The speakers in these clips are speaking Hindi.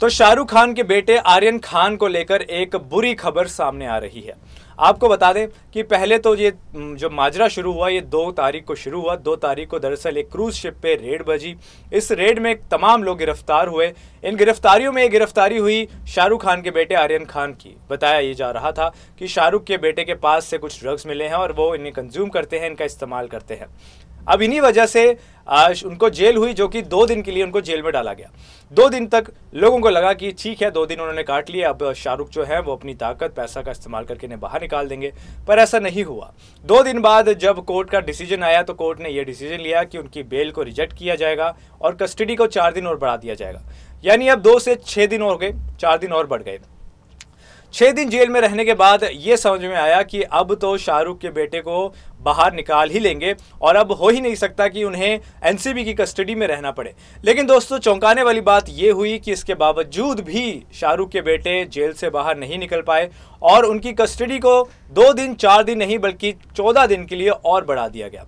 तो शाहरुख खान के बेटे आर्यन खान को लेकर एक बुरी खबर सामने आ रही है आपको बता दें कि पहले तो ये जो माजरा शुरू हुआ ये दो तारीख को शुरू हुआ दो तारीख को दरअसल एक क्रूज शिप पे रेड बजी इस रेड में तमाम लोग गिरफ्तार हुए इन गिरफ्तारियों में एक गिरफ्तारी हुई शाहरुख खान के बेटे आर्यन खान की बताया ये जा रहा था कि शाहरुख के बेटे के पास से कुछ ड्रग्स मिले हैं और वो इन्हें कंज्यूम करते हैं इनका इस्तेमाल करते हैं अब इन्हीं वजह से आज उनको जेल हुई जो कि दो दिन के लिए उनको जेल में डाला गया दो दिन तक लोगों को लगा कि ठीक है दो दिन उन्होंने काट लिए अब शाहरुख जो है वो अपनी ताकत पैसा का इस्तेमाल करके इन्हें बाहर निकाल देंगे पर ऐसा नहीं हुआ दो दिन बाद जब कोर्ट का डिसीजन आया तो कोर्ट ने यह डिसीजन लिया कि उनकी बेल को रिजेक्ट किया जाएगा और कस्टडी को चार दिन और बढ़ा दिया जाएगा यानी अब दो से छः दिन और गए चार दिन और बढ़ गए छः दिन जेल में रहने के बाद ये समझ में आया कि अब तो शाहरुख के बेटे को बाहर निकाल ही लेंगे और अब हो ही नहीं सकता कि उन्हें एनसीबी की कस्टडी में रहना पड़े लेकिन दोस्तों चौंकाने वाली बात यह हुई कि इसके बावजूद भी शाहरुख के बेटे जेल से बाहर नहीं निकल पाए और उनकी कस्टडी को दो दिन चार दिन नहीं बल्कि चौदह दिन के लिए और बढ़ा दिया गया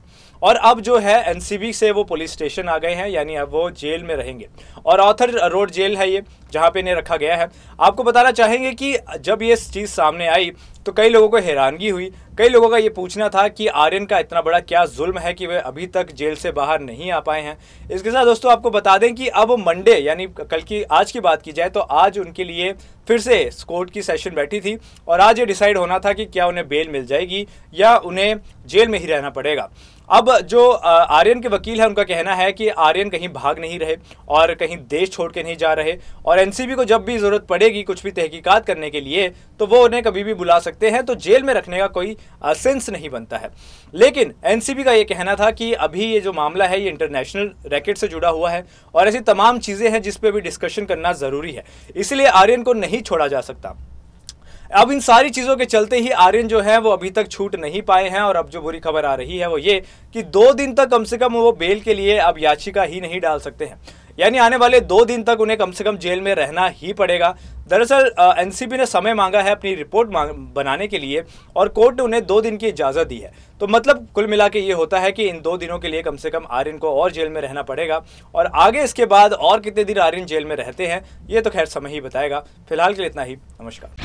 और अब जो है एनसीबी से वो पुलिस स्टेशन आ गए हैं यानी अब वो जेल में रहेंगे और ऑथर रोड जेल है ये जहाँ पे इन्हें रखा गया है आपको बताना चाहेंगे कि जब ये चीज़ सामने आई तो कई लोगों को हैरानगी हुई कई लोगों का ये पूछना था कि आर्यन का इतना बड़ा क्या जुल्म है कि वे अभी तक जेल से बाहर नहीं आ पाए हैं इसके साथ दोस्तों आपको बता दें कि अब मंडे यानी कल की आज की बात की जाए तो आज उनके लिए फिर से कोर्ट की सेशन बैठी थी और आज ये डिसाइड होना था कि क्या उन्हें बेल मिल जाएगी या उन्हें जेल में ही रहना पड़ेगा अब जो आर्यन के वकील हैं उनका कहना है कि आर्यन कहीं भाग नहीं रहे और कहीं देश छोड़ के नहीं जा रहे और एनसीबी को जब भी ज़रूरत पड़ेगी कुछ भी तहकीकात करने के लिए तो वो उन्हें कभी भी बुला सकते हैं तो जेल में रखने का कोई सेंस नहीं बनता है लेकिन एनसीबी का ये कहना था कि अभी ये जो मामला है ये इंटरनेशनल रैकेट से जुड़ा हुआ है और ऐसी तमाम चीज़ें हैं जिस पर भी डिस्कशन करना ज़रूरी है इसलिए आर्यन को नहीं नहीं छोड़ा जा सकता अब इन सारी चीज़ों के चलते ही आर्यन जो है वो अभी तक छूट नहीं पाए हैं और अब जो बुरी खबर आ रही है वो ये कि दो दिन तक कम से कम वो बेल के लिए अब याचिका ही नहीं डाल सकते हैं यानी आने वाले दो दिन तक उन्हें कम से कम जेल में रहना ही पड़ेगा दरअसल एनसीबी ने समय मांगा है अपनी रिपोर्ट बनाने के लिए और कोर्ट ने उन्हें दो दिन की इजाज़त दी है तो मतलब कुल मिला के ये होता है कि इन दो दिनों के लिए कम से कम आर्यन को और जेल में रहना पड़ेगा और आगे इसके बाद और कितने दिन आर्यन जेल में रहते हैं ये तो खैर समय ही बताएगा फिलहाल के लिए इतना ही नमस्कार